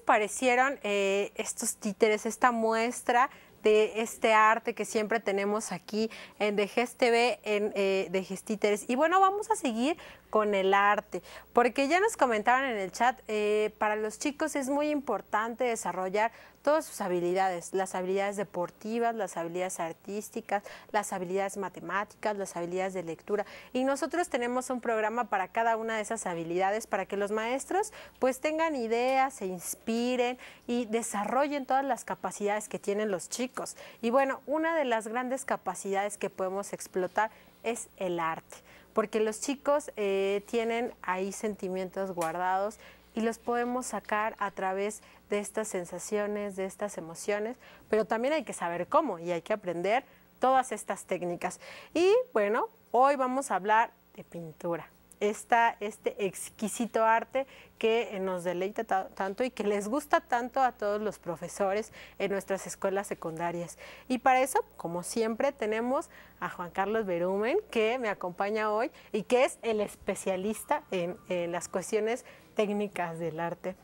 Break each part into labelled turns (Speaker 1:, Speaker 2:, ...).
Speaker 1: parecieron eh, estos títeres, esta muestra de este arte que siempre tenemos aquí en Dejes TV, en eh, Dejes Títeres? Y bueno, vamos a seguir con el arte. Porque ya nos comentaban en el chat, eh, para los chicos es muy importante desarrollar todas sus habilidades, las habilidades deportivas, las habilidades artísticas, las habilidades matemáticas, las habilidades de lectura. Y nosotros tenemos un programa para cada una de esas habilidades para que los maestros pues tengan ideas, se inspiren y desarrollen todas las capacidades que tienen los chicos. Y bueno, una de las grandes capacidades que podemos explotar es el arte porque los chicos eh, tienen ahí sentimientos guardados y los podemos sacar a través de estas sensaciones, de estas emociones, pero también hay que saber cómo y hay que aprender todas estas técnicas. Y bueno, hoy vamos a hablar de pintura este exquisito arte que eh, nos deleita tanto y que les gusta tanto a todos los profesores en nuestras escuelas secundarias. Y para eso, como siempre, tenemos a Juan Carlos Berumen, que me acompaña hoy y que es el especialista en, en las cuestiones técnicas del arte.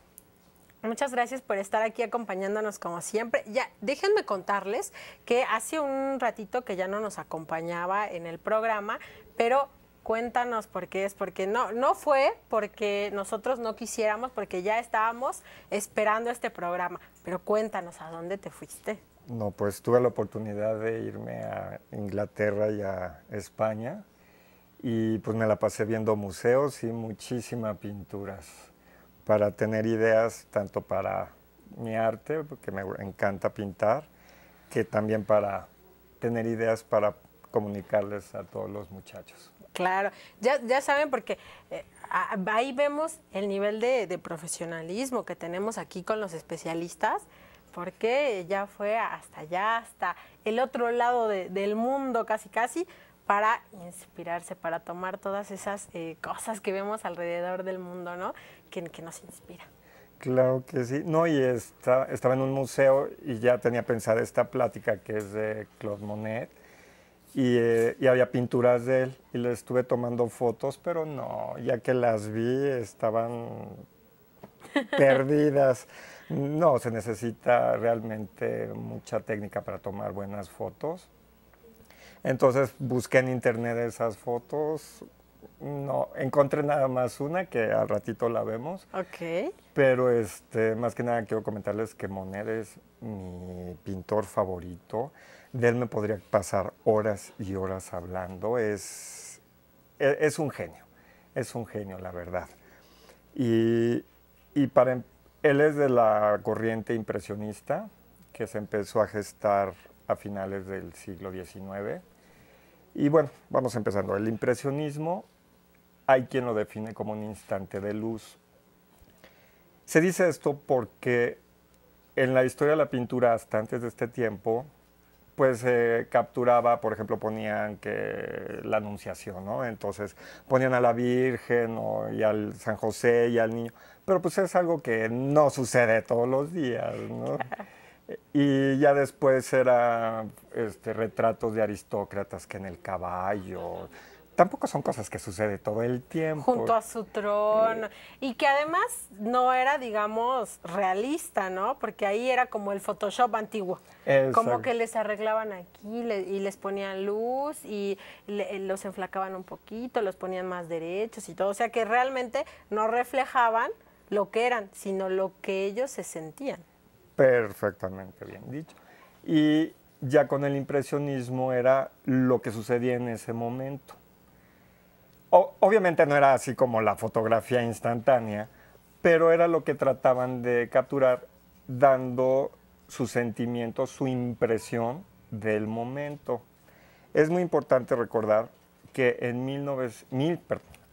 Speaker 1: Muchas gracias por estar aquí acompañándonos como siempre. Ya, déjenme contarles que hace un ratito que ya no nos acompañaba en el programa, pero Cuéntanos por qué es, porque no, no fue porque nosotros no quisiéramos, porque ya estábamos esperando este programa. Pero cuéntanos, ¿a dónde te fuiste?
Speaker 2: No, pues tuve la oportunidad de irme a Inglaterra y a España y pues me la pasé viendo museos y muchísimas pinturas para tener ideas tanto para mi arte, porque me encanta pintar, que también para tener ideas para comunicarles a todos los muchachos.
Speaker 1: Claro, ya, ya saben porque eh, ahí vemos el nivel de, profesionalismo que tenemos aquí con los especialistas, porque ya fue hasta allá, hasta el otro lado del mundo casi casi, para inspirarse, para tomar todas esas eh, cosas que vemos alrededor del mundo, ¿no? Que, nos inspira.
Speaker 2: Claro que sí. No, y estaba en un museo y ya tenía pensada esta plática que es de Claude Monet eh, y, había pinturas de él y le estuve tomando fotos, pero no, ya que las vi estaban perdidas. No, se necesita realmente mucha técnica para tomar buenas fotos. Entonces busqué en internet esas fotos. No, encontré nada más una que al ratito la vemos. Ok. Pero este, más que nada quiero comentarles que Monet es mi pintor favorito. De él me podría pasar horas y horas hablando. Es, e, es un genio, es un genio, la verdad. Y, para, em, él es de la corriente impresionista que se empezó a gestar a finales del siglo XIX. Y bueno, vamos empezando. El impresionismo hay quien lo define como un instante de luz. Se dice esto porque en la historia de la pintura, hasta antes de este tiempo, pues eh, capturaba, por ejemplo, ponían que la anunciación, ¿no? Entonces ponían a la Virgen y al San José y al niño, pero pues es algo que no sucede todos los días, ¿no? Y ya después era este, retratos de aristócratas que en el caballo, tampoco son cosas que sucede todo el tiempo. Junto a
Speaker 1: su trono. Y que además no era, digamos, realista, ¿no? Porque ahí era como el Photoshop antiguo. Como que les arreglaban aquí y les ponían luz y los enflacaban un poquito, los ponían más derechos y todo. O sea que realmente no reflejaban lo que eran, sino lo que ellos se sentían.
Speaker 2: Perfectamente bien dicho. Y ya con el impresionismo era lo que sucedía en ese momento obviamente no era así como la fotografía instantánea, pero era lo que trataban de capturar dando su sentimiento, su impresión del momento. Es muy importante recordar que en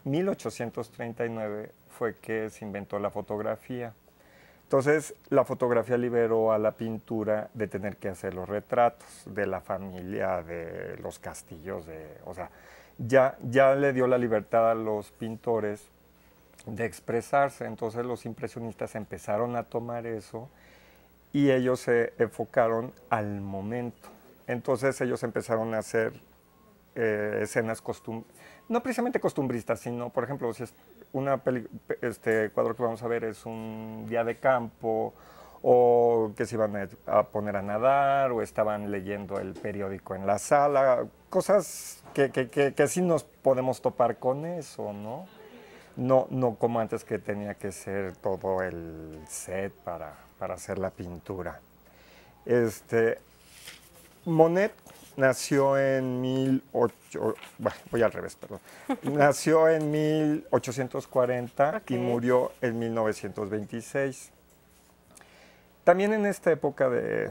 Speaker 2: 1839 fue que se inventó la fotografía. Entonces, la fotografía liberó a la pintura de tener que hacer los retratos de la familia, de los castillos, de, o sea, ya, ya le dio la libertad a los pintores de expresarse. Entonces los impresionistas empezaron a tomar eso y ellos se enfocaron al momento. Entonces ellos empezaron a hacer eh, escenas costumbristas, no precisamente costumbristas, sino, por ejemplo, si es una este cuadro que vamos a ver es un día de campo, o que se iban a, poner a nadar, o estaban leyendo el periódico en la sala, cosas que, que, sí nos podemos topar con eso, ¿no? No, no como antes que tenía que ser todo el set para, para hacer la pintura. Este, Monet nació en 18, bueno, voy al revés, perdón. Nació en 1840 y murió en 1926. También en esta época de,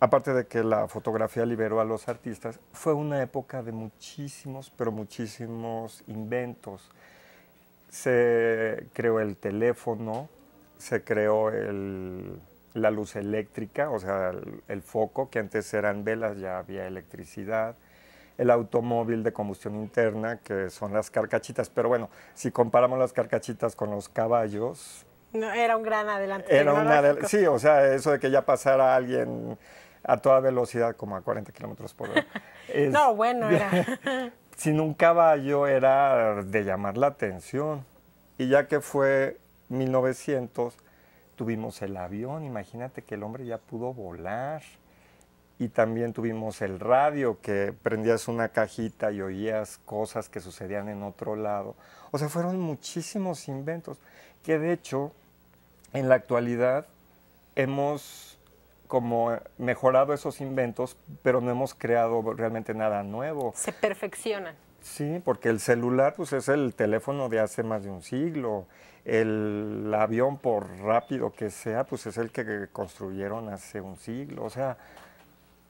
Speaker 2: aparte de que la fotografía liberó a los artistas, fue una época de muchísimos, pero muchísimos inventos. Se creó el teléfono, se creó la luz eléctrica, o sea, el, el, foco, que antes eran velas, ya había electricidad, el automóvil de combustión interna, que son las carcachitas, pero bueno, si comparamos las carcachitas con los caballos,
Speaker 1: no, era un gran adelanto. sí,
Speaker 2: o sea, eso de que ya pasara alguien a toda velocidad, como a 40 kilómetros por hora. no,
Speaker 1: bueno, era.
Speaker 2: sin un caballo era de llamar la atención. Y ya que fue 1900, tuvimos el avión, imagínate que el hombre ya pudo volar. Y también tuvimos el radio, que prendías una cajita y oías cosas que sucedían en otro lado. O sea, fueron muchísimos inventos, que de hecho en la actualidad hemos como mejorado esos inventos, pero no hemos creado realmente nada nuevo. Se
Speaker 1: perfeccionan.
Speaker 2: Sí, porque el celular pues es el teléfono de hace más de un siglo. El avión, por rápido que sea, pues es el que construyeron hace un siglo. O sea,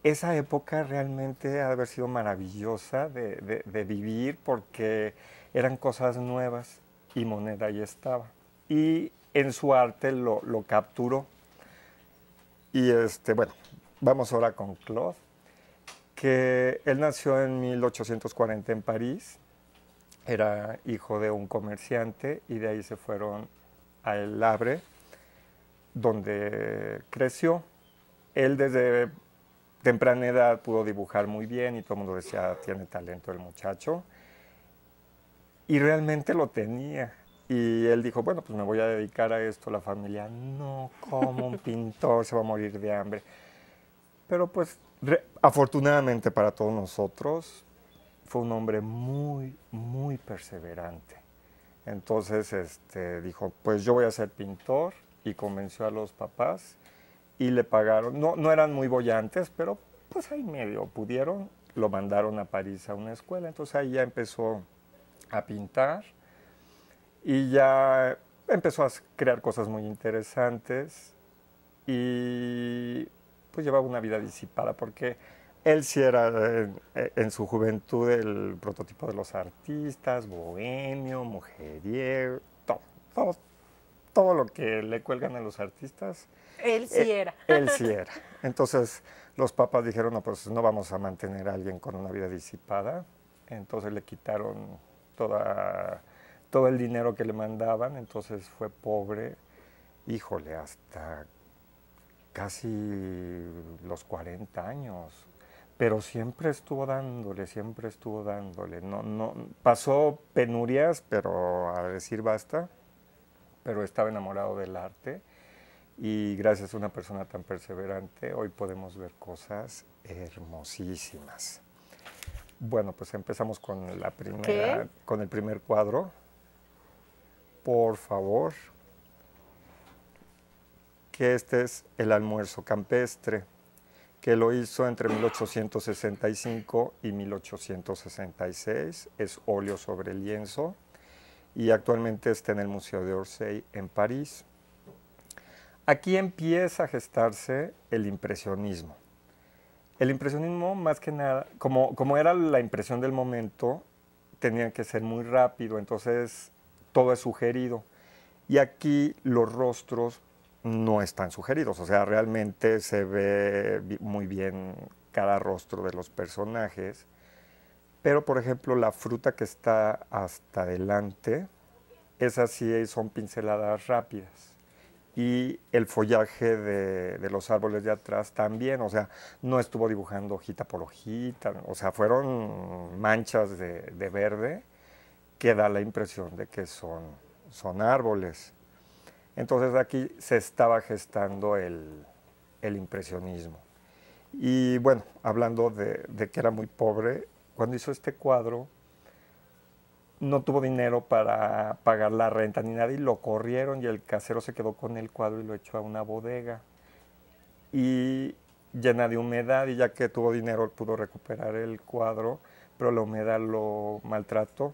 Speaker 2: esa época realmente ha de haber sido maravillosa de, de vivir porque eran cosas nuevas y moneda ahí estaba. Y en su arte lo, capturó. Y este, bueno, vamos ahora con Claude, que él nació en 1840 en París, era hijo de un comerciante y de ahí se fueron a El Labre, donde creció. Él desde temprana edad pudo dibujar muy bien y todo el mundo decía, ah, tiene talento el muchacho. Y realmente lo tenía. Y él dijo, bueno, pues me voy a dedicar a esto. La familia, no, como un pintor se va a morir de hambre. Pero pues afortunadamente para todos nosotros fue un hombre muy, muy perseverante. Entonces este, dijo, pues yo voy a ser pintor y convenció a los papás y le pagaron. No, no eran muy bollantes, pero pues ahí medio pudieron. Lo mandaron a París a una escuela. Entonces ahí ya empezó a pintar y ya empezó a crear cosas muy interesantes y pues llevaba una vida disipada porque él sí era en, su juventud el prototipo de los artistas, bohemio, mujeriego, todo, todo, lo que le cuelgan a los artistas.
Speaker 1: Él sí eh, era. Él sí
Speaker 2: era. Entonces los papás dijeron, no, pues no vamos a mantener a alguien con una vida disipada. Entonces le quitaron toda todo el dinero que le mandaban, entonces fue pobre, híjole, hasta casi los 40 años, pero siempre estuvo dándole, siempre estuvo dándole. No, no, pasó penurias, pero a decir basta, pero estaba enamorado del arte y gracias a una persona tan perseverante hoy podemos ver cosas hermosísimas. Bueno, pues empezamos con la primera, con el primer cuadro por favor, que este es el almuerzo campestre, que lo hizo entre 1865 y 1866, es óleo sobre lienzo y actualmente está en el Museo de Orsay en París. Aquí empieza a gestarse el impresionismo. El impresionismo, más que nada, como, como era la impresión del momento, tenían que ser muy rápido, entonces todo es sugerido. Y aquí los rostros no están sugeridos, o sea, realmente se ve muy bien cada rostro de los personajes. Pero, por ejemplo, la fruta que está hasta adelante, esas sí son pinceladas rápidas y el follaje de, los árboles de atrás también, o sea, no estuvo dibujando hojita por hojita, o sea, fueron manchas de verde que da la impresión de que son, son árboles. Entonces aquí se estaba gestando el, impresionismo. Y bueno, hablando de, que era muy pobre, cuando hizo este cuadro no tuvo dinero para pagar la renta ni nada y lo corrieron y el casero se quedó con el cuadro y lo echó a una bodega. Y llena de humedad y ya que tuvo dinero pudo recuperar el cuadro, pero la humedad lo maltrató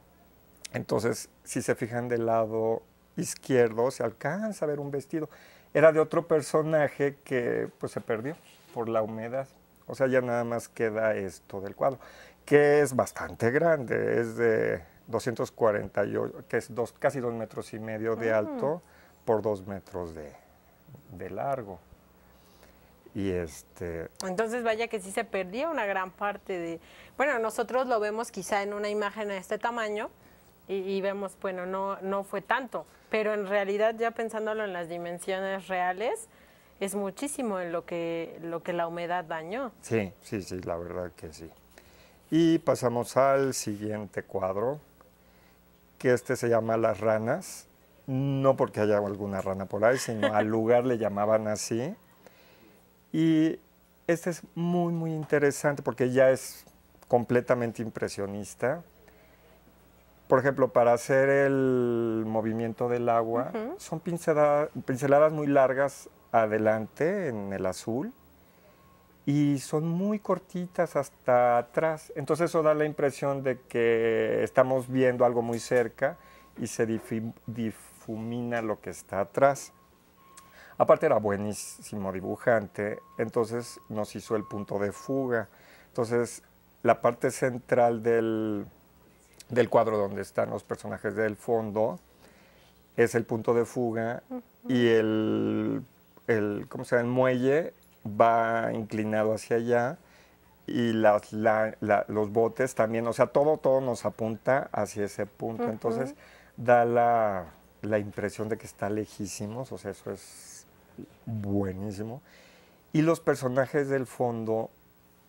Speaker 2: entonces, si se fijan del lado izquierdo, se alcanza a ver un vestido. Era de otro personaje que pues se perdió por la humedad. O sea, ya nada más queda esto del cuadro, que es bastante grande, es de 248, que es casi dos metros y medio de alto por dos metros de, de largo. Y este.
Speaker 1: Entonces, vaya que sí se perdió una gran parte de. Bueno, nosotros lo vemos quizá en una imagen de este tamaño, y, vemos, bueno, no, no fue tanto, pero en realidad ya pensándolo en las dimensiones reales, es muchísimo en lo que, lo que la humedad dañó.
Speaker 2: Sí, sí, sí, la verdad que sí. Y pasamos al siguiente cuadro, que este se llama Las ranas, no porque haya alguna rana por ahí, sino al lugar le llamaban así. Y este es muy, muy interesante porque ya es completamente impresionista por ejemplo, para hacer el movimiento del agua, son pinceladas, muy largas adelante en el azul y son muy cortitas hasta atrás. Entonces eso da la impresión de que estamos viendo algo muy cerca y se difumina lo que está atrás. Aparte era buenísimo dibujante, entonces nos hizo el punto de fuga. Entonces la parte central del del cuadro donde están los personajes del fondo, es el punto de fuga y el, ¿cómo se muelle va inclinado hacia allá y los botes también, o sea, todo, todo nos apunta hacia ese punto. Entonces da la, la, impresión de que está lejísimos, o sea, eso es buenísimo. Y los personajes del fondo,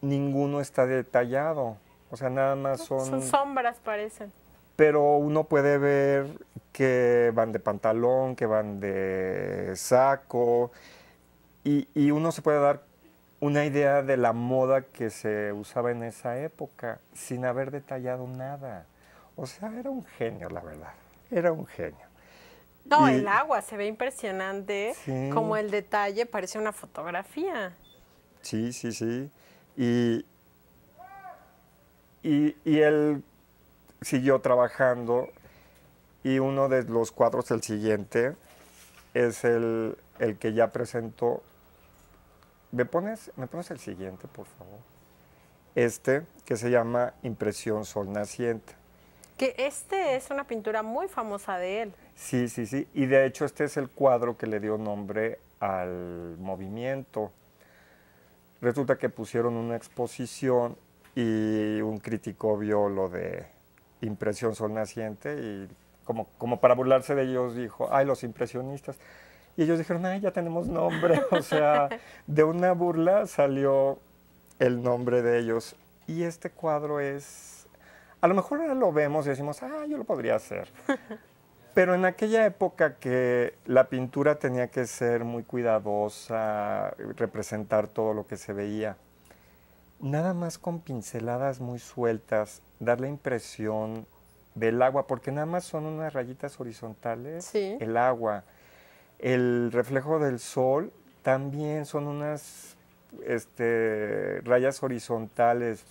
Speaker 2: ninguno está detallado. O sea, nada más son... Son
Speaker 1: sombras, parecen.
Speaker 2: Pero uno puede ver que van de pantalón, que van de saco, y, uno se puede dar una idea de la moda que se usaba en esa época, sin haber detallado nada. O sea, era un genio, la verdad. Era un genio.
Speaker 1: No, el agua se ve impresionante, como el detalle parece una fotografía.
Speaker 2: Sí, sí, sí. Y, y, él siguió trabajando y uno de los cuadros, el siguiente, es el, que ya presentó. ¿Me pones, ¿Me pones el siguiente, por favor? Este, que se llama Impresión Sol Naciente.
Speaker 1: Que este es una pintura muy famosa de él.
Speaker 2: Sí, sí, sí. Y de hecho este es el cuadro que le dio nombre al movimiento. Resulta que pusieron una exposición y un crítico vio lo de impresión sol naciente y como, para burlarse de ellos dijo, ay, los impresionistas. Y ellos dijeron, ay, ya tenemos nombre. O sea, de una burla salió el nombre de ellos. Y este cuadro es, a lo mejor ahora lo vemos y decimos, ah, yo lo podría hacer. Pero en aquella época que la pintura tenía que ser muy cuidadosa, representar todo lo que se veía nada más con pinceladas muy sueltas, dar la impresión del agua, porque nada más son unas rayitas horizontales, el agua, el reflejo del sol, también son unas este, rayas horizontales.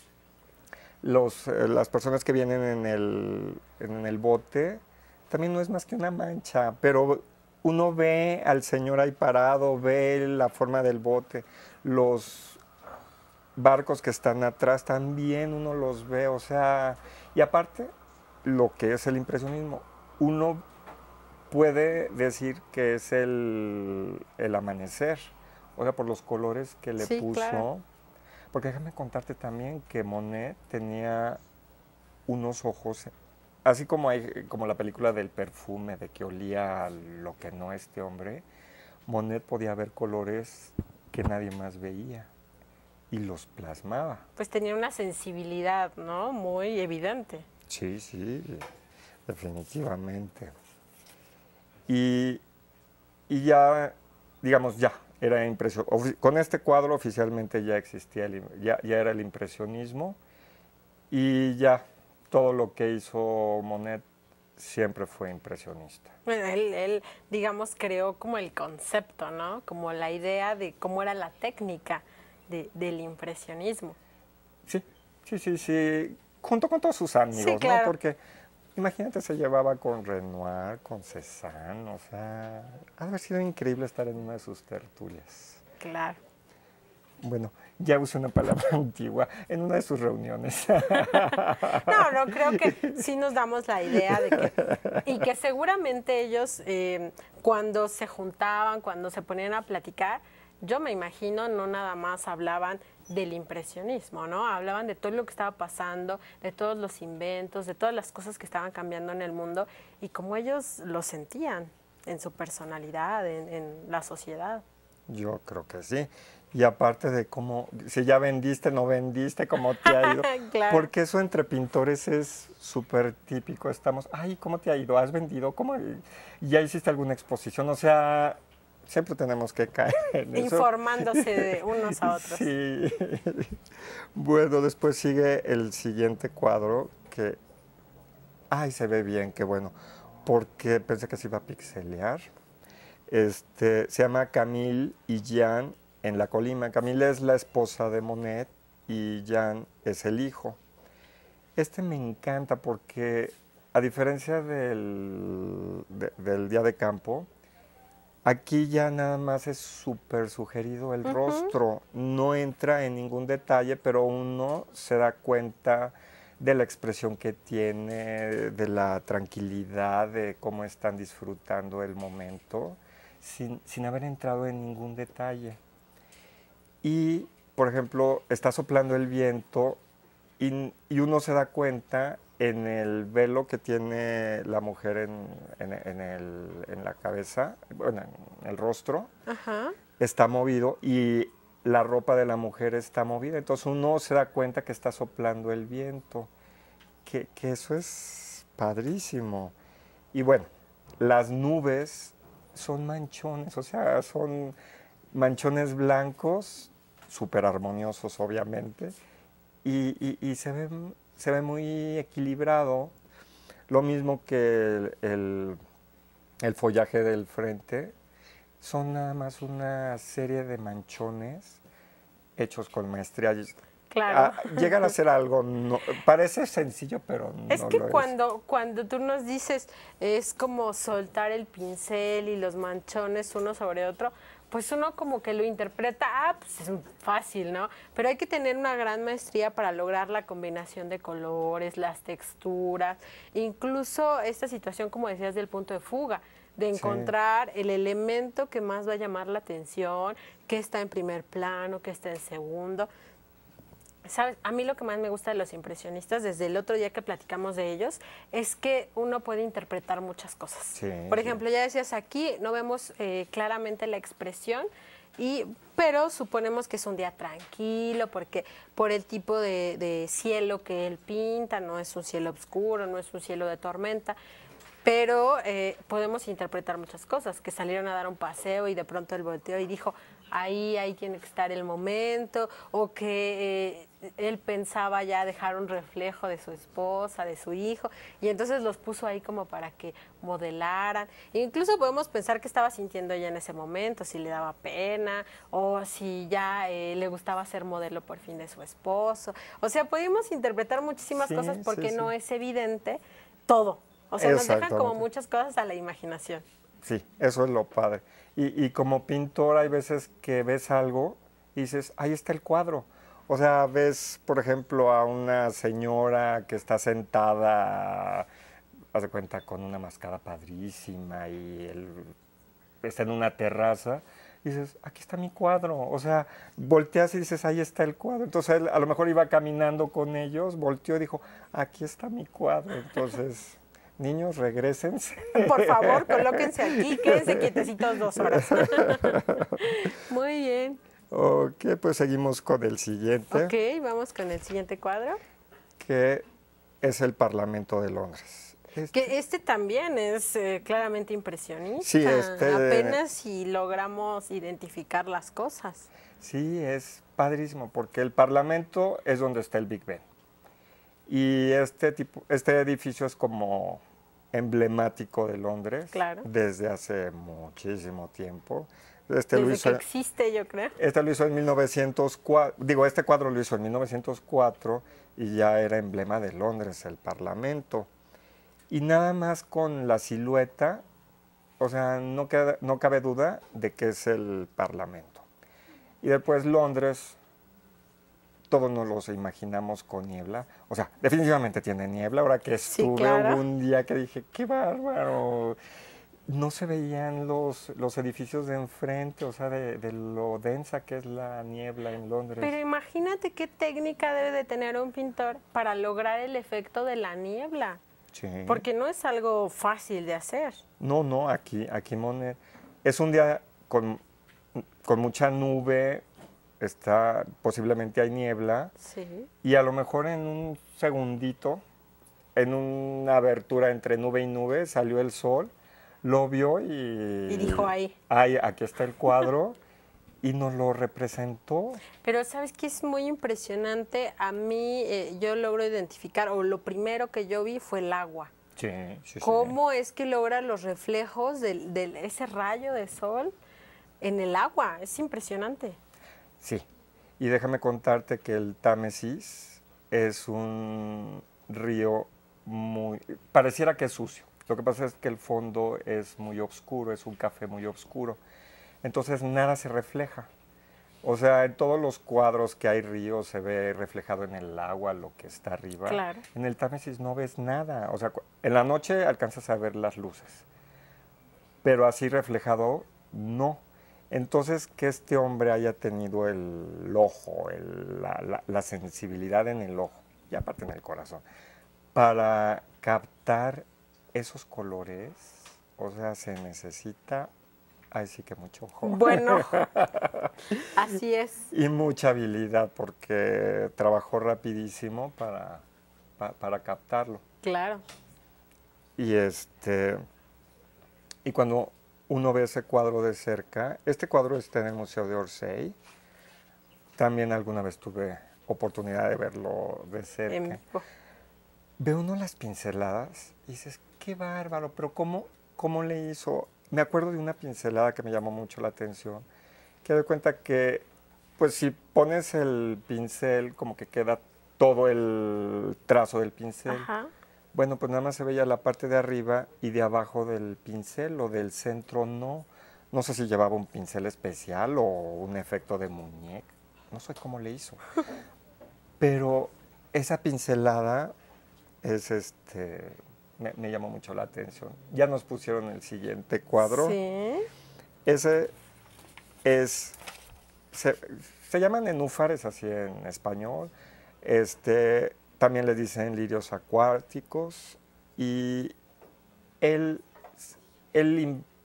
Speaker 2: Los, eh, las personas que vienen en el, en el bote, también no es más que una mancha, pero uno ve al señor ahí parado, ve la forma del bote, los barcos que están atrás también uno los ve, o sea, y aparte lo que es el impresionismo, uno puede decir que es el, amanecer, o sea, por los colores que le puso, porque déjame contarte también que Monet tenía unos ojos, así como, hay, como la película del perfume, de que olía lo que no este hombre, Monet podía ver colores que nadie más veía y los plasmaba.
Speaker 1: Pues tenía una sensibilidad, ¿no? Muy evidente.
Speaker 2: Sí, sí, definitivamente. Y, y ya, digamos, ya, era impresión. Con este cuadro oficialmente ya existía, ya, ya era el impresionismo y ya todo lo que hizo Monet siempre fue impresionista.
Speaker 1: Bueno, él, él, digamos, creó como el concepto, ¿no? Como la idea de cómo era la técnica del impresionismo. Sí,
Speaker 2: sí, sí, sí, junto con todos sus amigos, ¿no? Porque imagínate, se llevaba con Renoir, con Cézanne, o sea, ha sido increíble estar en una de sus tertulias. Claro. Bueno, ya usé una palabra antigua en una de sus reuniones. no, no, creo que
Speaker 1: sí nos damos la idea de que... Y que seguramente ellos, eh, cuando se juntaban, cuando se ponían a platicar, yo me imagino, no nada más hablaban del impresionismo, ¿no? Hablaban de todo lo que estaba pasando, de todos los inventos, de todas las cosas que estaban cambiando en el mundo y cómo ellos lo sentían en su personalidad, en, la sociedad.
Speaker 2: Yo creo que sí. Y aparte de cómo, si ya vendiste, no vendiste, cómo te ha ido. Porque eso entre pintores es súper típico. Estamos, ay, ¿cómo te ha ido? ¿Has vendido? ¿Cómo? ¿Ya hiciste alguna exposición? O sea, siempre tenemos que caer en Informándose de unos a otros. Sí. Bueno, después sigue el siguiente cuadro que, ay, se ve bien, qué bueno, porque pensé que se iba a pixelear. Este, se llama Camille y Jean en la Colima. Camille es la esposa de Monet y Jean es el hijo. Este me encanta porque, a diferencia del, del día de campo, Aquí ya nada más es súper sugerido el rostro, no entra en ningún detalle, pero uno se da cuenta de la expresión que tiene, de la tranquilidad, de cómo están disfrutando el momento, sin, haber entrado en ningún detalle. Y, por ejemplo, está soplando el viento y, y uno se da cuenta en el velo que tiene la mujer en, el, en la cabeza, bueno, en el rostro, está movido y la ropa de la mujer está movida. Entonces uno se da cuenta que está soplando el viento, que, eso es padrísimo. Y bueno, las nubes son manchones, o sea, son manchones blancos, súper armoniosos obviamente, y, y se ven se ve muy equilibrado. Lo mismo que el, follaje del frente. Son nada más una serie de manchones hechos con maestría
Speaker 1: ah, Llegan A ser
Speaker 2: algo, parece sencillo, pero no. Es que cuando,
Speaker 1: cuando tú nos dices es como soltar el pincel y los manchones uno sobre otro, pues uno como que lo interpreta, ah, pues es fácil, ¿no? Pero hay que tener una gran maestría para lograr la combinación de colores, las texturas, incluso esta situación, como decías, del punto de fuga de encontrar el elemento que más va a llamar la atención, que está en primer plano, que está en segundo. ¿Sabes? A mí lo que más me gusta de los impresionistas, desde el otro día que platicamos de ellos, es que uno puede interpretar muchas cosas. Por ejemplo, ya decías aquí, no vemos eh, claramente la expresión, y, pero suponemos que es un día tranquilo porque por el tipo de, de, cielo que él pinta, no es un cielo oscuro, no es un cielo de tormenta pero eh, podemos interpretar muchas cosas, que salieron a dar un paseo y de pronto él volteó y dijo, ahí, ahí tiene que estar el momento, o que eh, él pensaba ya dejar un reflejo de su esposa, de su hijo, y entonces los puso ahí como para que modelaran. incluso podemos pensar qué estaba sintiendo ella en ese momento, si le daba pena, o si ya eh, le gustaba ser modelo por fin de su esposo. O sea, podemos interpretar muchísimas cosas porque no es evidente todo o sea, nos dejan como muchas cosas a la imaginación.
Speaker 2: Sí, eso es lo padre. Y, como pintor hay veces que ves algo y dices, ahí está el cuadro. O sea, ves, por ejemplo, a una señora que está sentada, hace cuenta, con una mascada padrísima y él está en una terraza. Y dices, aquí está mi cuadro. O sea, volteas y dices, ahí está el cuadro. Entonces a lo mejor iba caminando con ellos, volteó y dijo, aquí está mi cuadro. Entonces niños, regresense. Por favor, colóquense aquí, quédense quietecitos dos horas.
Speaker 1: Muy bien.
Speaker 2: Ok, pues seguimos con el siguiente.
Speaker 1: Ok, vamos con el siguiente cuadro.
Speaker 2: Que es el Parlamento de Londres.
Speaker 1: Este. Que este también es eh, claramente impresionista. Sí, este, Apenas si logramos identificar las cosas.
Speaker 2: Sí, es padrísimo, porque el Parlamento es donde está el Big Ben. Y este, tipo, este edificio es como emblemático de Londres desde hace muchísimo tiempo. Este desde lo hizo,
Speaker 1: existe, yo creo. Este
Speaker 2: en 1904, digo, este cuadro lo hizo en 1904 y ya era emblema de Londres, el Parlamento. Y nada más con la silueta, o sea, no, no cabe duda de que es el Parlamento. Y después Londres, todos nos los imaginamos con niebla. O sea, definitivamente tiene niebla. Ahora que estuve sí, un día que dije, qué bárbaro. No se veían los, los edificios de enfrente, o sea, de, lo densa que es la niebla en Londres. Pero
Speaker 1: imagínate qué técnica debe de tener un pintor para lograr el efecto de la niebla.
Speaker 2: Sí. Porque
Speaker 1: no es algo fácil de hacer.
Speaker 2: No, no, aquí, aquí Monet. Es un día con, con mucha nube, está, posiblemente hay niebla, y a lo mejor en un segundito, en una abertura entre nube y nube, salió el sol, lo vio y... Y dijo ahí. Ay, aquí está el cuadro. y nos lo representó.
Speaker 1: Pero sabes que es muy impresionante, a mí eh, yo logro identificar, o lo primero que yo vi fue el agua.
Speaker 2: Sí, sí, ¿Cómo
Speaker 1: es que logra los reflejos de ese rayo de sol en el agua? Es impresionante.
Speaker 2: Sí, y déjame contarte que el Támesis es un río muy, pareciera que es sucio. Lo que pasa es que el fondo es muy oscuro, es un café muy oscuro. Entonces nada se refleja. O sea, en todos los cuadros que hay ríos se ve reflejado en el agua lo que está arriba. En el Támesis no ves nada. O sea, en la noche alcanzas a ver las luces, pero así reflejado no. Entonces, que este hombre haya tenido el ojo, la, sensibilidad en el ojo, y aparte en el corazón, para captar esos colores, o sea, se necesita, ahí sí que mucho ojo. Bueno,
Speaker 1: así es.
Speaker 2: Y mucha habilidad, porque trabajó rapidísimo para, para, para captarlo. Claro. Y este, y cuando uno ve ese cuadro de cerca. Este cuadro está en el Museo de Orsay. También alguna vez tuve oportunidad de verlo de cerca. Ve uno las pinceladas y dices, qué bárbaro, pero ¿cómo, cómo le hizo? Me acuerdo de una pincelada que me llamó mucho la atención, que doy cuenta que, pues si pones el pincel, como que queda todo el trazo del pincel. Ajá. Bueno, pues nada más se veía la parte de arriba y de abajo del pincel o del centro no. No sé si llevaba un pincel especial o un efecto de muñeca. No sé cómo le hizo. Pero esa pincelada es este. Me, llamó mucho la atención. Ya nos pusieron el siguiente cuadro. Sí. Ese es. Se, se llaman enufares así en español. Este también le dicen lirios acuáticos y él,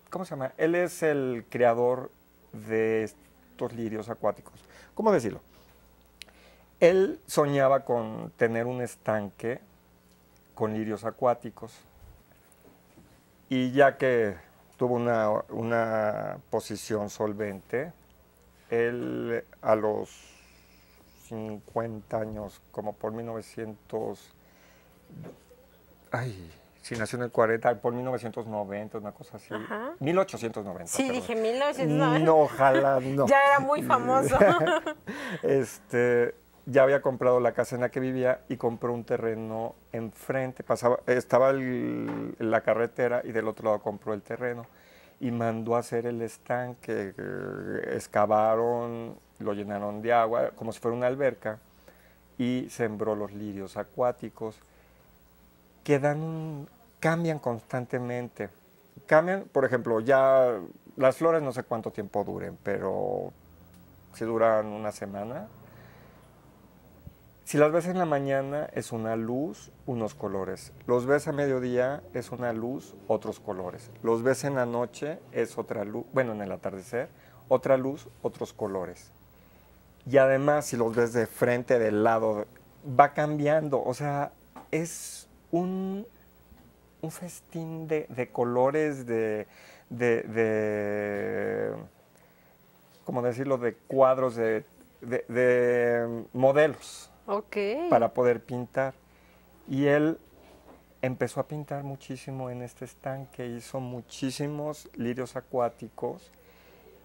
Speaker 2: ¿cómo se llama? Él es el creador de estos lirios acuáticos. ¿Cómo decirlo? Él soñaba con tener un estanque con lirios acuáticos y ya que tuvo una, una posición solvente, él a los 50 años, como por 1900, ay, si nació en el 40, por 1990, una cosa así. 1890. Sí, dije
Speaker 1: 1990. No,
Speaker 2: ojalá no. ya
Speaker 1: era muy famoso.
Speaker 2: este, ya había comprado la casa en la que vivía y compró un terreno enfrente. Pasaba, estaba la carretera y del otro lado compró el terreno y mandó a hacer el estanque, eh, excavaron, lo llenaron de agua, como si fuera una alberca, y sembró los lirios acuáticos, que cambian constantemente. Cambian, por ejemplo, ya las flores no sé cuánto tiempo duren, pero si duran una semana, si las ves en la mañana es una luz, unos colores. Los ves a mediodía es una luz, otros colores. Los ves en la noche es otra luz, bueno, en el atardecer, otra luz, otros colores. Y además si los ves de frente, de lado, va cambiando. O sea, es un, festín de, colores, de, ¿cómo decirlo?, de cuadros, de modelos para poder pintar. Y él empezó a pintar muchísimo en este estanque, hizo muchísimos lirios acuáticos,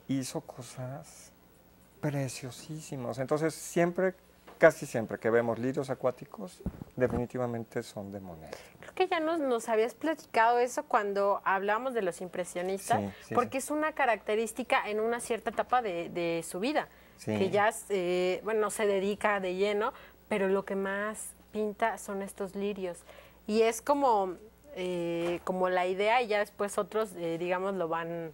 Speaker 2: hizo cosas preciosísimas. Entonces siempre, casi siempre que vemos lirios acuáticos, definitivamente son de Monet.
Speaker 1: Creo que ya nos, nos habías platicado eso cuando hablábamos de los impresionistas, porque es una característica en una cierta etapa de, de su vida. que ya, eh, bueno, se dedica de lleno, pero lo que más pinta son estos lirios. Y es como, eh, como la idea y ya después otros, eh, digamos, lo van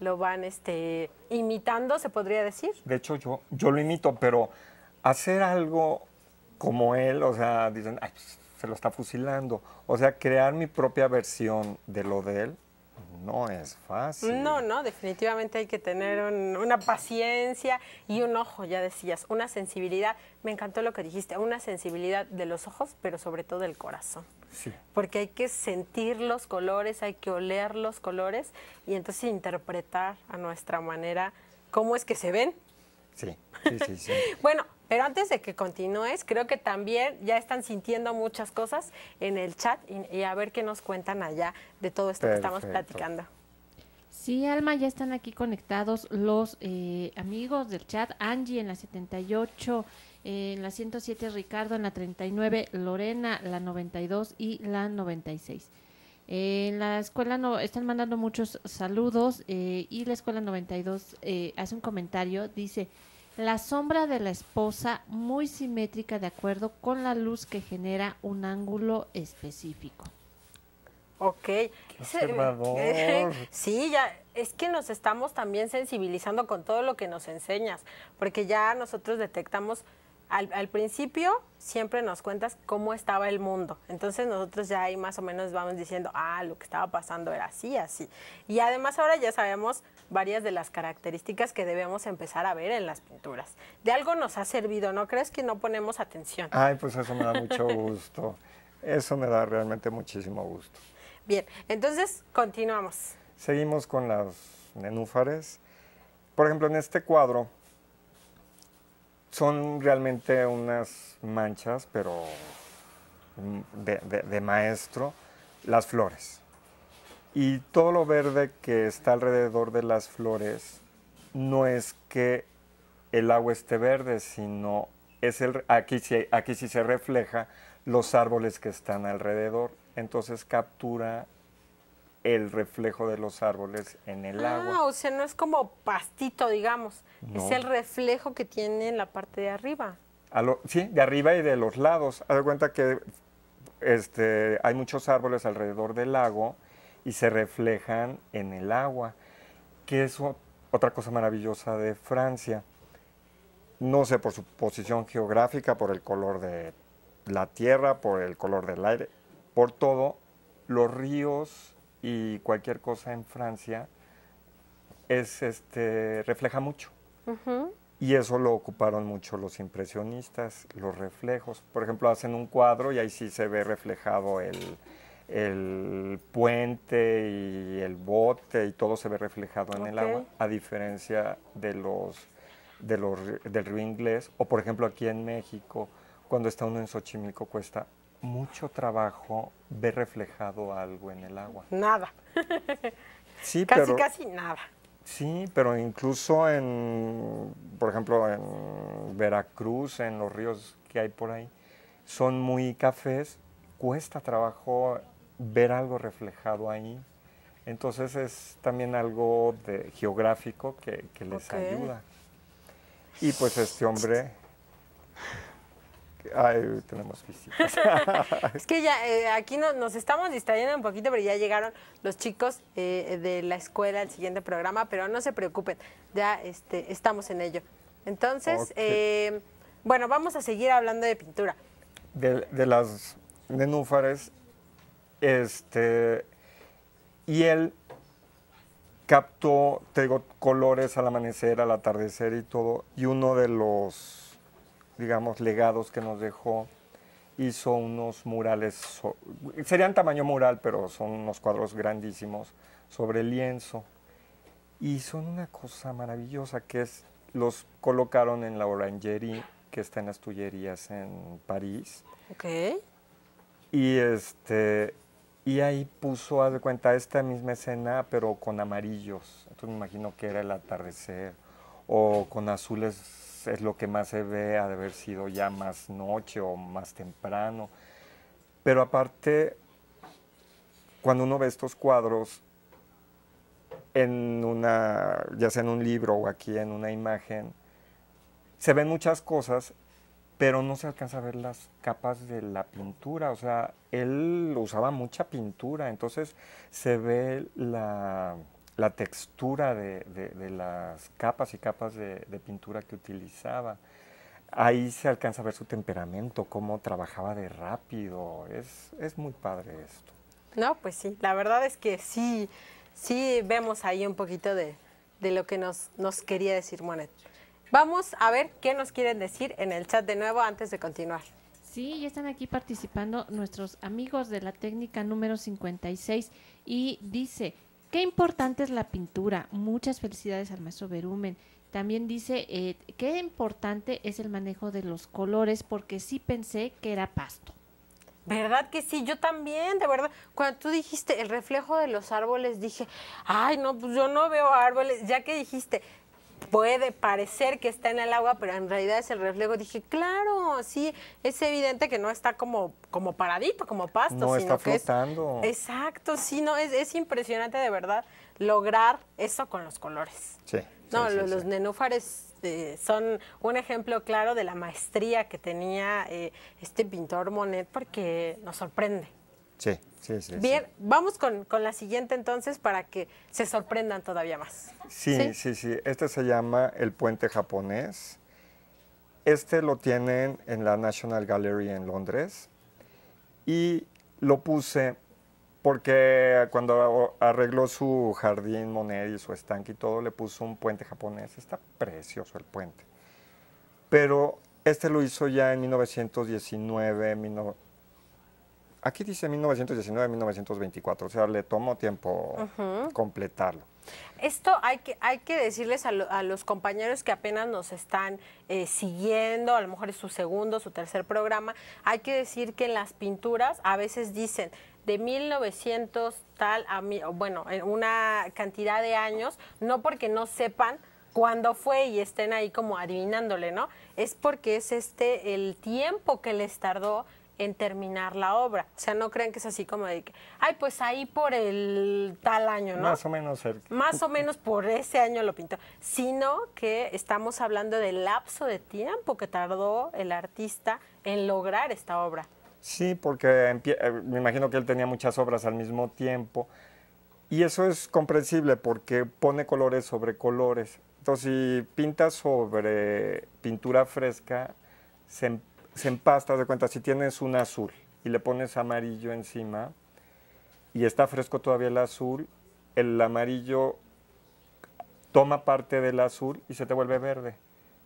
Speaker 1: lo van este, imitando, se podría decir.
Speaker 2: De hecho, yo, yo lo imito, pero hacer algo como él, o sea, dicen, Ay, se lo está fusilando. O sea, crear mi propia versión de lo de él no es fácil.
Speaker 1: No, no, definitivamente hay que tener una paciencia y un ojo, ya decías, una sensibilidad. Me encantó lo que dijiste, una sensibilidad de los ojos, pero sobre todo del corazón. Sí. Porque hay que sentir los colores, hay que oler los colores y entonces interpretar a nuestra manera cómo es que se ven. Sí, sí, sí. sí. bueno, pero antes de que continúes, creo que también ya están sintiendo muchas cosas en el chat y, a ver qué nos cuentan allá de todo esto que estamos platicando. Sí, Alma, ya están aquí conectados los eh, amigos del chat. Angie en la 78, eh, en la 107 Ricardo, en la 39 Lorena, la 92 y la 96. Eh, en la escuela no, están mandando muchos saludos y la escuela 92 hace un comentario, dice, la sombra de la esposa muy simétrica de acuerdo con la luz que genera un ángulo específico. Ok. sí, ya, es que nos estamos también sensibilizando con todo lo que nos enseñas, porque ya nosotros detectamos al, principio siempre nos cuentas cómo estaba el mundo. Entonces nosotros ya ahí más o menos vamos diciendo, ah, lo que estaba pasando era así, así. Y además ahora ya sabemos varias de las características que debemos empezar a ver en las pinturas. De algo nos ha servido, ¿no crees que no ponemos atención? Ay,
Speaker 2: pues eso me da mucho gusto. Eso me da realmente muchísimo gusto.
Speaker 1: Bien, entonces continuamos.
Speaker 2: Seguimos con las nenúfares. Por ejemplo, en este cuadro son realmente unas manchas, pero de, maestro, las flores. Y todo lo verde que está alrededor de las flores no es que el agua esté verde, sino es el, aquí, aquí sí se refleja los árboles que están alrededor. Entonces captura el reflejo de los árboles en el ah, agua.
Speaker 1: O sea, no es como pastito, digamos, es el reflejo que tiene en la parte de arriba.
Speaker 2: sí, de arriba y de los lados. Haz cuenta que este, hay muchos árboles alrededor del lago y se reflejan en el agua, que es otra cosa maravillosa de Francia. No sé, por su posición geográfica, por el color de la tierra, por el color del aire, por todo, los ríos y cualquier cosa en Francia es este refleja mucho. Y eso lo ocuparon mucho los impresionistas, los reflejos. Por ejemplo, hacen un cuadro y ahí sí se ve reflejado el, puente y el bote y todo se ve reflejado en el agua, a diferencia de los, de los del río inglés. O por ejemplo aquí en México, cuando está uno en Xochimilco cuesta mucho trabajo ver reflejado algo en el agua. Nada. sí, casi, pero, casi nada. Sí, pero incluso en, por ejemplo, en Veracruz, en los ríos que hay por ahí, son muy cafés, cuesta trabajo ver algo reflejado ahí. Entonces es también algo de, geográfico que, les ayuda. Y pues este hombre tenemos
Speaker 1: es que ya eh, aquí nos estamos distrayendo un poquito, pero ya llegaron los chicos eh, de la escuela al siguiente programa, pero no se preocupen, ya este, estamos en ello. Entonces, eh, bueno, vamos a seguir hablando de pintura.
Speaker 2: De, las nenúfares, este, y él captó, te colores al amanecer, al atardecer y todo, y uno de los digamos, legados que nos dejó. Hizo unos murales, serían tamaño mural, pero son unos cuadros grandísimos, sobre lienzo. Y son una cosa maravillosa que es, los colocaron en la Orangerie, que está en las Tullerías en París. Ok. Y, este, y ahí puso, haz de cuenta, esta misma escena, pero con amarillos. Entonces me imagino que era el atardecer o con azules pues, es lo que más se ve, ha de haber sido ya más noche o más temprano. Pero aparte, cuando uno ve estos cuadros, en una, ya sea en un libro o aquí en una imagen, se ven muchas cosas, pero no se alcanza a ver las capas de la pintura. O sea, él usaba mucha pintura, entonces se ve la la textura de, las capas y capas de, pintura que utilizaba. Ahí se alcanza a ver su temperamento, cómo trabajaba de rápido. Es, es muy padre esto.
Speaker 1: No, pues sí, la verdad es que sí, sí vemos ahí un poquito de, lo que nos, nos quería decir Monet. Vamos a ver qué nos quieren decir en el chat de nuevo antes de continuar. Sí, ya están aquí participando nuestros amigos de la técnica número 56 y dice, Qué importante es la pintura. Muchas felicidades al maestro Berumen. También dice, eh, qué importante es el manejo de los colores, porque sí pensé que era pasto. ¿Verdad que sí? Yo también, de verdad. Cuando tú dijiste el reflejo de los árboles, dije, ay, no, pues yo no veo árboles. Ya que dijiste, puede parecer que está en el agua, pero en realidad es el reflejo. Dije, claro, sí, es evidente que no está como, como paradito, como pasto. No está flotando. exacto, sí, no, es, es, impresionante de verdad lograr eso con los colores. Sí. No, los, nenúfares eh, son un ejemplo claro de la maestría que tenía eh, este pintor Monet porque nos sorprende.
Speaker 2: Sí, sí, sí. Bien,
Speaker 1: vamos con, la siguiente entonces para que se sorprendan todavía más. Sí,
Speaker 2: sí, sí, Este se llama El Puente Japonés. Este lo tienen en la National Gallery en Londres. Y lo puse porque cuando arregló su jardín Monet y su estanque y todo, le puso un puente japonés. Está precioso el puente. Pero este lo hizo ya en 1919, aquí dice 1919-1924, o sea, le tomó tiempo completarlo.
Speaker 1: Esto hay que, hay que decirles a, los compañeros que apenas nos están eh, siguiendo, a lo mejor es su segundo, su tercer programa, hay que decir que en las pinturas a veces dicen de 1900 tal a bueno, en una cantidad de años, no porque no sepan cuándo fue y estén ahí como adivinándole, ¿no? Es porque es este el tiempo que les tardó en terminar la obra. O sea, no crean que es así como de que, ay, pues ahí por el tal año, ¿no? Más o
Speaker 2: menos. cerca. Más
Speaker 1: o menos por ese año lo pintó. Sino que estamos hablando del lapso de tiempo que tardó el artista en lograr esta obra.
Speaker 2: Sí, porque eh, me imagino que él tenía muchas obras al mismo tiempo. Y eso es comprensible porque pone colores sobre colores. Entonces, si pinta sobre pintura fresca, se empieza se empasta, de cuenta, si tienes un azul y le pones amarillo encima y está fresco todavía el azul, el amarillo toma parte del azul y se te vuelve verde.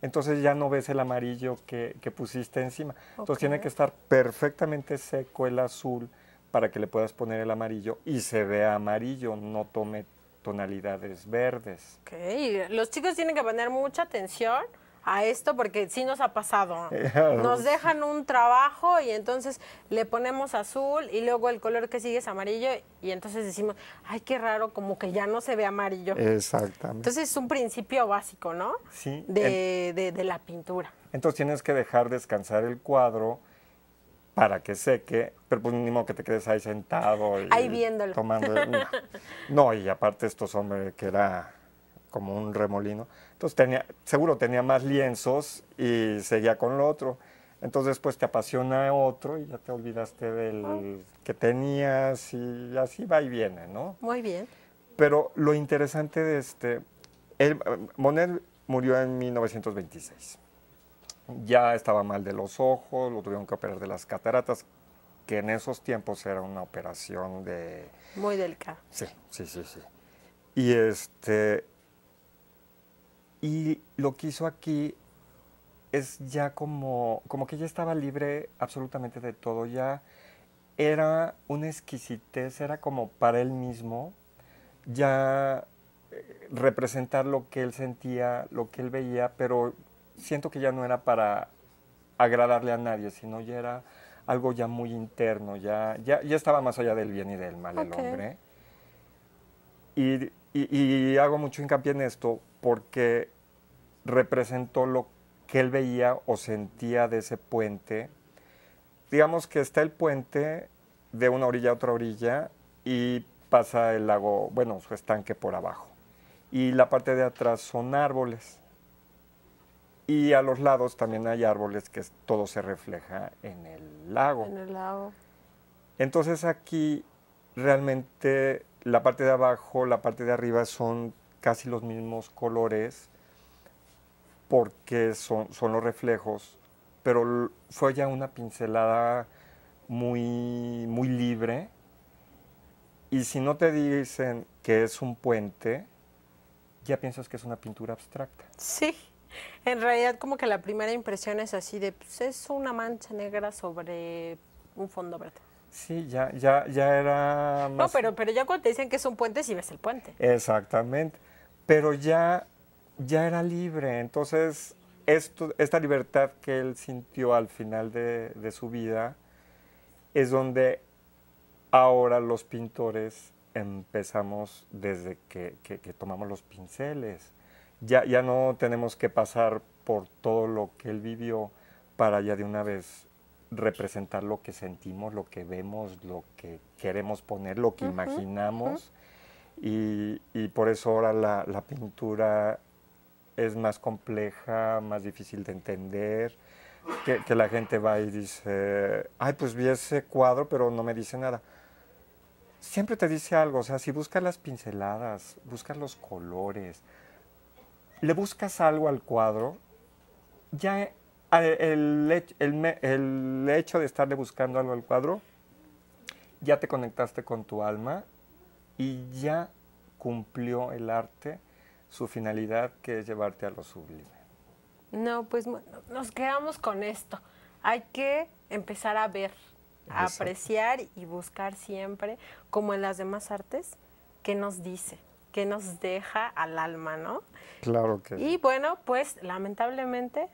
Speaker 2: Entonces ya no ves el amarillo que, pusiste encima. Entonces tiene que estar perfectamente seco el azul para que le puedas poner el amarillo y se vea amarillo, no tome tonalidades verdes.
Speaker 1: Ok, los chicos tienen que poner mucha atención a esto porque sí nos ha pasado. Nos dejan un trabajo y entonces le ponemos azul y luego el color que sigue es amarillo y entonces decimos, ay, qué raro, como que ya no se ve amarillo.
Speaker 2: Exactamente. Entonces es
Speaker 1: un principio básico, ¿no? Sí. De, la pintura.
Speaker 2: Entonces tienes que dejar descansar el cuadro para que seque, pero pues mínimo que te quedes ahí sentado. ahí viéndolo. Tomando. No. no, y aparte estos hombres que era como un remolino. Entonces tenía, seguro tenía más lienzos y seguía con lo otro. Entonces pues te apasiona otro y ya te olvidaste del ah. que tenías y así va y viene, ¿no? Muy bien. Pero lo interesante de este, Monet murió en 1926. Ya estaba mal de los ojos, lo tuvieron que operar de las cataratas, que en esos tiempos era una operación de...
Speaker 1: Muy delicada.
Speaker 2: Sí, sí, sí, sí. Y este, y lo que hizo aquí es ya como, como que ya estaba libre absolutamente de todo, ya era una exquisitez, era como para él mismo, ya eh, representar lo que él sentía, lo que él veía, pero siento que ya no era para agradarle a nadie, sino ya era algo ya muy interno, ya, ya, ya estaba más allá del bien y del mal el hombre. Y y, hago mucho hincapié en esto porque representó lo que él veía o sentía de ese puente. Digamos que está el puente de una orilla a otra orilla y pasa el lago, bueno, su estanque por abajo. Y la parte de atrás son árboles. Y a los lados también hay árboles que todo se refleja en el lago.
Speaker 1: En el lago.
Speaker 2: Entonces aquí realmente la parte de abajo, la parte de arriba son casi los mismos colores porque son, son los reflejos, pero fue ya una pincelada muy, muy libre. Y si no te dicen que es un puente, ya piensas que es una pintura abstracta.
Speaker 1: Sí, en realidad como que la primera impresión es así de, pues, es una mancha negra sobre un fondo verde.
Speaker 2: Sí, ya, ya, ya era No, pero,
Speaker 1: pero ya cuando te dicen que es un puente, sí ves el puente.
Speaker 2: Exactamente. Pero ya, ya era libre. Entonces, esto, esta libertad que él sintió al final de, su vida es donde ahora los pintores empezamos desde que, tomamos los pinceles. Ya, ya no tenemos que pasar por todo lo que él vivió para ya de una vez representar lo que sentimos, lo que vemos, lo que queremos poner, lo que imaginamos. y, por eso ahora la, pintura es más compleja, más difícil de entender, que, que, la gente va y dice, ay, pues vi ese cuadro, pero no me dice nada. Siempre te dice algo, o sea, si buscas las pinceladas, buscas los colores, le buscas algo al cuadro, ya Ah, el, el, el, hecho de estarle buscando algo al cuadro, ya te conectaste con tu alma y ya cumplió el arte su finalidad que es llevarte a lo sublime.
Speaker 1: No, pues nos quedamos con esto. Hay que empezar a ver, a apreciar y buscar siempre, como en las demás artes, qué nos dice que nos deja al alma, ¿no?
Speaker 2: Claro que. sí. Y
Speaker 1: bueno, pues lamentablemente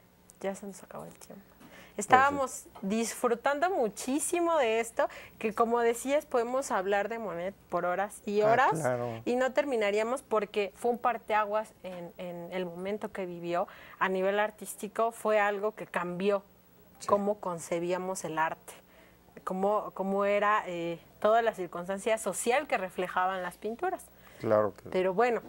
Speaker 1: ya se nos acabó el tiempo. Pues Estábamos disfrutando muchísimo de esto, que como decías, podemos hablar de Monet por horas y ah, horas, y no terminaríamos porque fue un parteaguas en, el momento que vivió a nivel artístico, fue algo que cambió cómo concebíamos el arte, cómo, cómo era eh, toda la circunstancia social que reflejaban las pinturas. Claro que Pero bueno,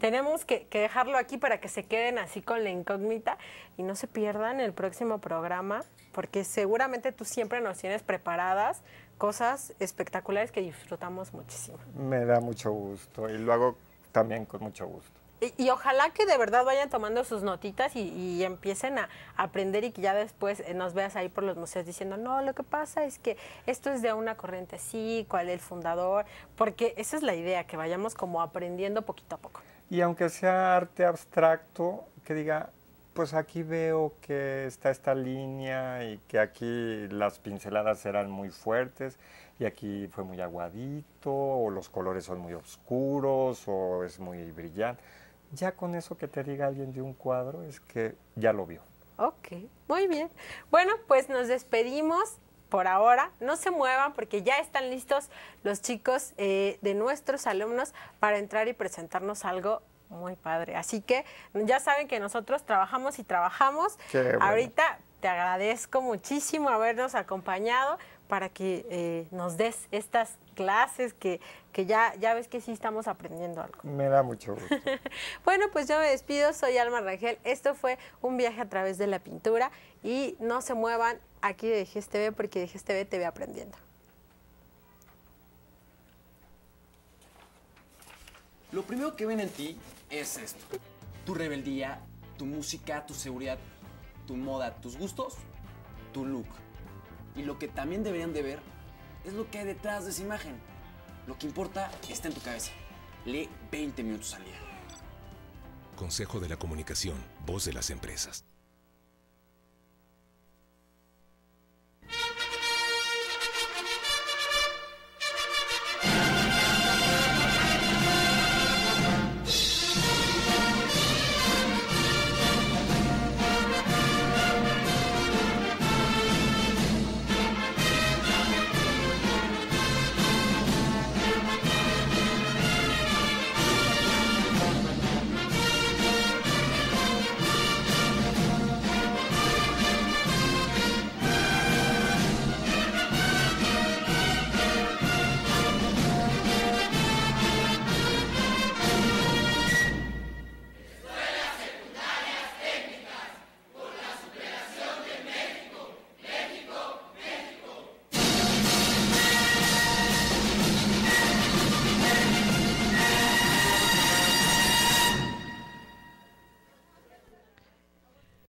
Speaker 1: tenemos que, dejarlo aquí para que se queden así con la incógnita y no se pierdan el próximo programa, porque seguramente tú siempre nos tienes preparadas cosas espectaculares que disfrutamos muchísimo.
Speaker 2: Me da mucho gusto y lo hago también con mucho gusto.
Speaker 1: Y, ojalá que de verdad vayan tomando sus notitas y, empiecen a, aprender y que ya después eh, nos veas ahí por los museos diciendo, no, lo que pasa es que esto es de una corriente así, cuál es el fundador, porque esa es la idea, que vayamos como aprendiendo poquito a poco.
Speaker 2: Y aunque sea arte abstracto, que diga, pues aquí veo que está esta línea y que aquí las pinceladas eran muy fuertes y aquí fue muy aguadito o los colores son muy oscuros o es muy brillante. Ya con eso que te diga alguien de un cuadro es que ya lo vio.
Speaker 1: Ok, muy bien. Bueno, pues nos despedimos por ahora. No se muevan porque ya están listos los chicos eh, de nuestros alumnos para entrar y presentarnos algo muy padre. Así que ya saben que nosotros trabajamos y trabajamos. Ahorita te agradezco muchísimo habernos acompañado para que eh, nos des estas clases que, ya, ya ves que sí estamos aprendiendo algo.
Speaker 2: Me da mucho gusto.
Speaker 1: bueno, pues yo me despido, soy Alma Rangel. Esto fue un viaje a través de la pintura y no se muevan aquí de GSTV porque de GSTV te ve aprendiendo. Lo primero que ven en ti es esto. Tu rebeldía, tu música, tu seguridad, tu moda, tus gustos, tu look. Y lo que también deberían de ver es lo que hay detrás de esa imagen. Lo que importa está en tu cabeza. Lee 20 minutos al día.
Speaker 2: Consejo de la Comunicación, voz de las empresas.